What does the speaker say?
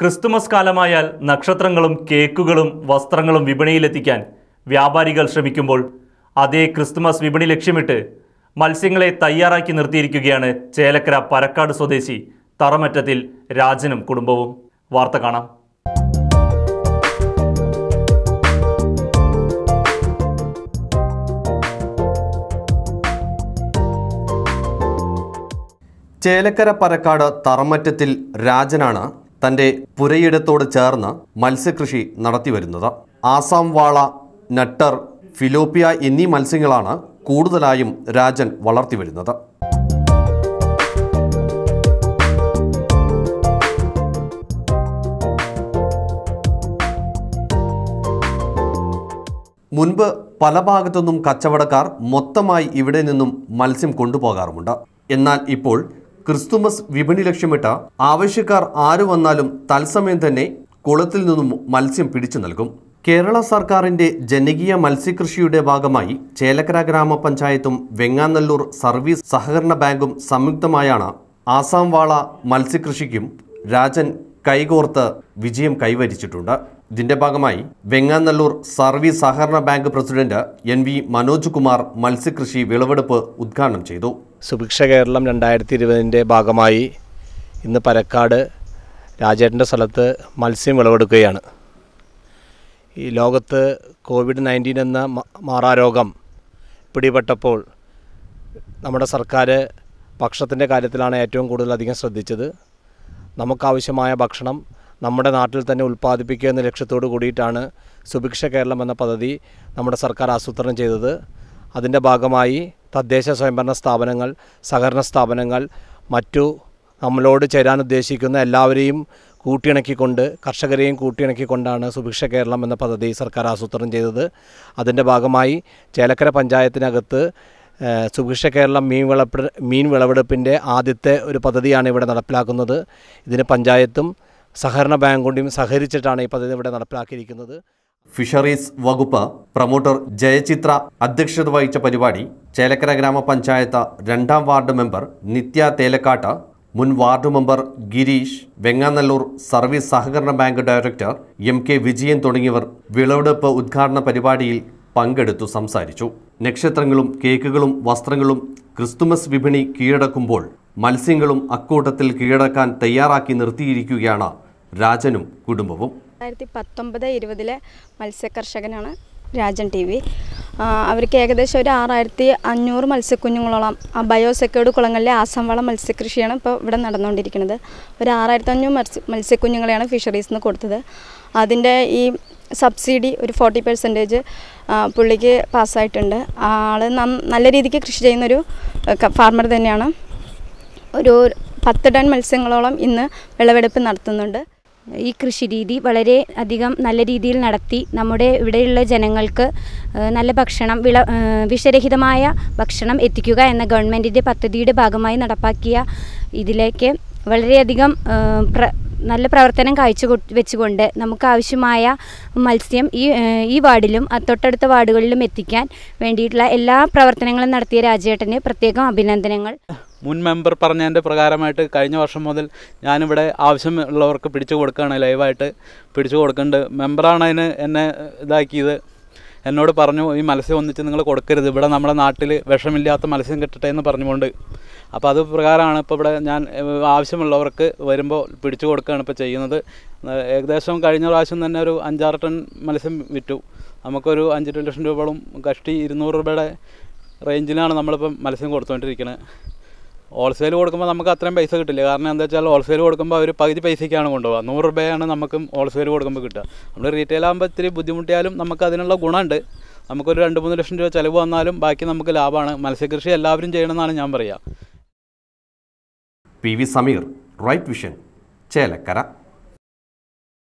Christmas കാലമായാൽ നക്ഷത്രങ്ങളും കേക്കുകളും വസ്ത്രങ്ങളും വിപണിയിലെത്തിക്കാൻ വ്യാപാരികൾ ശ്രമിക്കുമ്പോൾ അതേ ക്രിസ്തുമസ് വിപണി ലക്ഷ്യമിട്ട് മത്സ്യങ്ങളെ തയ്യാറാക്കി നിർത്തിയിരിക്കുകയാണ് ചേലക്കര പരക്കാട് സ്വദേശി തറമറ്റത്തിൽ രാജനും കുടുംബവും വാർത്ത കാണാം ചേലക്കര പരക്കാട് തറമറ്റത്തിൽ രാജനാണ് തൻ്റെ പുരയിടത്തോട് ചേർന്ന് മത്സ്യകൃഷി നടത്തിവരുന്നത് ആസാം വാള നട്ടർ ഫിലോപ്പിയ എന്നീ മത്സ്യങ്ങളാണ് കൂടുതലായും രാജൻ വളർത്തിവരുന്നത് മുൻപ് പല ഭാഗത്തുനിന്നും കച്ചവടക്കാർ മൊത്തമായി ഇവിടെ നിന്നും മത്സ്യം കൊണ്ടുപോകാറുമുണ്ട് എന്നാൽ ഇപ്പോൾ ക്രിസ്തുമസ് വിപണി ലക്ഷ്യമിട്ട ആവശ്യക്കാർ ആരു വന്നാലും തത്സമയം തന്നെ കുളത്തിൽ നിന്നും മത്സ്യം പിടിച്ചു നൽകും കേരള സർക്കാരിന്റെ ജനകീയ മത്സ്യകൃഷിയുടെ ഭാഗമായി ചേലക്കര ഗ്രാമപഞ്ചായത്തും വെങ്ങാനല്ലൂർ സർവീസ് സഹകരണ ബാങ്കും സംയുക്തമായാണ് ആസാം വാള മത്സ്യകൃഷിക്കും രാജൻ കൈകോർത്ത് വിജയം കൈവരിച്ചിട്ടുണ്ട് ഇതിന്റെ ഭാഗമായി വെങ്ങാനല്ലൂർ സർവീസ് സഹകരണ bank president N V Manoj Kumar മത്സ്യകൃഷി വിളവെടുപ്പ് ഉദ്ഘാടനം ചെയ്തു സുഭിക്ഷ കേരളം രണ്ടായിരത്തി ഇരുപതിൻ്റെ ഭാഗമായി ഇന്ന് പരക്കാട് രാജേട്ടൻ്റെ സ്ഥലത്ത് മത്സ്യം വിളവെടുക്കുകയാണ് ഈ ലോകത്ത് കോവിഡ് നയൻറ്റീൻ എന്ന മാറാരോഗം പിടിപെട്ടപ്പോൾ നമ്മുടെ സർക്കാർ ഭക്ഷണത്തിൻ്റെ കാര്യത്തിലാണ് ഏറ്റവും അധികം ശ്രദ്ധിച്ചത് നമുക്കാവശ്യമായ ഭക്ഷണം നമ്മുടെ നാട്ടിൽ തന്നെ ഉൽപ്പാദിപ്പിക്കുക എന്ന ലക്ഷ്യത്തോട് കൂടിയിട്ടാണ് സുഭിക്ഷ കേരളം എന്ന പദ്ധതി നമ്മുടെ സർക്കാർ ആസൂത്രണം ചെയ്തത് അതിൻ്റെ ഭാഗമായി തദ്ദേശ സ്വയംഭരണ സ്ഥാപനങ്ങൾ സഹകരണ സ്ഥാപനങ്ങൾ മറ്റു നമ്മളോട് ചേരാൻ ഉദ്ദേശിക്കുന്ന എല്ലാവരെയും കൂട്ടിയിണക്കിക്കൊണ്ട് കർഷകരെയും കൂട്ടിയിണക്കിക്കൊണ്ടാണ് സുഭിക്ഷ കേരളം എന്ന പദ്ധതി സർക്കാർ ആസൂത്രണം ചെയ്തത് അതിൻ്റെ ഭാഗമായി ചേലക്കര പഞ്ചായത്തിനകത്ത് സുഭിക്ഷ കേരളം മീൻ വിളപ്പ് മീൻ വിളവെടുപ്പിൻ്റെ ആദ്യത്തെ ഒരു പദ്ധതിയാണ് ഇവിടെ നടപ്പിലാക്കുന്നത് ഇതിന് പഞ്ചായത്തും സഹകരണ ബാങ്കുകൊണ്ടും സഹകരിച്ചിട്ടാണ് ഈ പദ്ധതി ഇവിടെ നടപ്പിലാക്കിയിരിക്കുന്നത് ഫിഷറീസ് വകുപ്പ് പ്രൊമോട്ടർ ജയചിത്ര അധ്യക്ഷത വഹിച്ച പരിപാടി ചേലക്കര ഗ്രാമപഞ്ചായത്ത് രണ്ടാം വാർഡ് മെമ്പർ നിത്യ തേലക്കാട്ട് മുൻ ward member Girish Venganallur service സഹകരണ bank director M K Vijayan തുടങ്ങിയവർ വിളവെടുപ്പ് ഉദ്ഘാടന പരിപാടിയിൽ പങ്കെടുത്തു സംസാരിച്ചു നക്ഷത്രങ്ങളും കേക്കുകളും വസ്ത്രങ്ങളും ക്രിസ്തുമസ് വിപണി കീഴടക്കുമ്പോൾ മത്സ്യങ്ങളും അക്കൂട്ടത്തിൽ കീഴടക്കാൻ തയ്യാറാക്കി നിർത്തിയിരിക്കുകയാണ് രാജനും കുടുംബവും രണ്ടായിരത്തി പത്തൊമ്പത് ഇരുപതിലെ മത്സ്യകർഷകനാണ് രാജൻ ടി വി അവർക്ക് ഏകദേശം ഒരു ആറായിരത്തി അഞ്ഞൂറ് മത്സ്യക്കുഞ്ഞുങ്ങളോളം ആ ബയോസെക്യൂർഡ് കുളങ്ങളിലെ ആസാംവള മത്സ്യകൃഷിയാണ് ഇപ്പോൾ ഇവിടെ നടന്നുകൊണ്ടിരിക്കുന്നത് ഒരു ആറായിരത്തി അഞ്ഞൂറ് മത്സ്യ മത്സ്യക്കുഞ്ഞുങ്ങളെയാണ് ഫിഷറീസ് നിന്ന് കൊടുത്തത് അതിൻ്റെ ഈ സബ്സിഡി ഒരു ഫോർട്ടി പെർസെൻറ്റേജ് പുള്ളിക്ക് പാസ്സായിട്ടുണ്ട് ആൾ നല്ല രീതിക്ക് കൃഷി ചെയ്യുന്നൊരു ഫാർമർ തന്നെയാണ് ഒരു പത്ത് ടൺ മത്സ്യങ്ങളോളം ഇന്ന് വിളവെടുപ്പ് നടത്തുന്നുണ്ട് ഈ കൃഷി രീതി വളരെ അധികം നല്ല രീതിയിൽ നടത്തി നമ്മുടെ ഇവിടെയുള്ള ജനങ്ങൾക്ക് നല്ല ഭക്ഷണം വിള വിഷരഹിതമായ ഭക്ഷണം എത്തിക്കുക എന്ന ഗവൺമെൻറ്റിൻ്റെ പദ്ധതിയുടെ ഭാഗമായി നടപ്പാക്കിയ ഇതിലേക്ക് വളരെയധികം പ്ര നല്ല പ്രവർത്തനം കാഴ്ച വെച്ചുകൊണ്ട് നമുക്ക് ആവശ്യമായ മത്സ്യം ഈ ഈ വാർഡിലും തൊട്ടടുത്ത വാർഡുകളിലും എത്തിക്കാൻ വേണ്ടിയിട്ടുള്ള എല്ലാ പ്രവർത്തനങ്ങളും നടത്തിയ രാജേട്ടന് പ്രത്യേകം അഭിനന്ദനങ്ങൾ മുൻ മെമ്പർ പറഞ്ഞതിൻ്റെ പ്രകാരമായിട്ട് കഴിഞ്ഞ വർഷം മുതൽ ഞാനിവിടെ ആവശ്യമുള്ളവർക്ക് പിടിച്ചു കൊടുക്കുകയാണ് ലൈവായിട്ട് പിടിച്ചു കൊടുക്കുന്നുണ്ട് മെമ്പറാണ് അതിന് എന്നെ ഇതാക്കിയത് എന്നോട് പറഞ്ഞു ഈ മത്സ്യം ഒന്നിച്ച് നിങ്ങൾ കൊടുക്കരുത് ഇവിടെ നമ്മുടെ നാട്ടിൽ വിഷമില്ലാത്ത മത്സ്യം കിട്ടട്ടെ എന്ന് പറഞ്ഞുകൊണ്ട് അപ്പോൾ അത് പ്രകാരമാണ് ഇപ്പോൾ ഇവിടെ ഞാൻ ആവശ്യമുള്ളവർക്ക് വരുമ്പോൾ പിടിച്ചു കൊടുക്കുകയാണ് ഇപ്പോൾ ചെയ്യുന്നത് ഏകദേശം കഴിഞ്ഞ പ്രാവശ്യം തന്നെ ഒരു അഞ്ചാറ് ടൺ മത്സ്യം വിറ്റു നമുക്കൊരു അഞ്ച് ലക്ഷം രൂപയോളം കഷ്ടി ഇരുന്നൂറ് രൂപയുടെ റേഞ്ചിലാണ് നമ്മളിപ്പം മത്സ്യം കൊടുത്തുകൊണ്ടിരിക്കുന്നത് ഹോൾസെയിൽ കൊടുക്കുമ്പോൾ നമുക്ക് അത്രയും പൈസ കിട്ടില്ല കാരണം എന്താ വെച്ചാൽ ഹോൾസെയിൽ കൊടുക്കുമ്പോൾ അവർ പകുതി പൈസയ്ക്കാണ് കൊണ്ടുപോകുക നൂറ് രൂപയാണ് നമുക്കും ഹോൾസെയിൽ കൊടുക്കുമ്പോൾ കിട്ടുക നമ്മൾ റീറ്റെയിൽ ആകുമ്പോൾ ഇത്തിരി ബുദ്ധിമുട്ടിയാലും നമുക്ക് അതിനുള്ള ഗുണമുണ്ട് നമുക്കൊരു രണ്ട് മൂന്ന് ലക്ഷം രൂപ ചിലവ് വന്നാലും ബാക്കി നമുക്ക് ലാഭമാണ് മത്സ്യകൃഷി എല്ലാവരും ചെയ്യണമെന്നാണ് ഞാൻ പറയുക P V Sameer right vision Chelakkara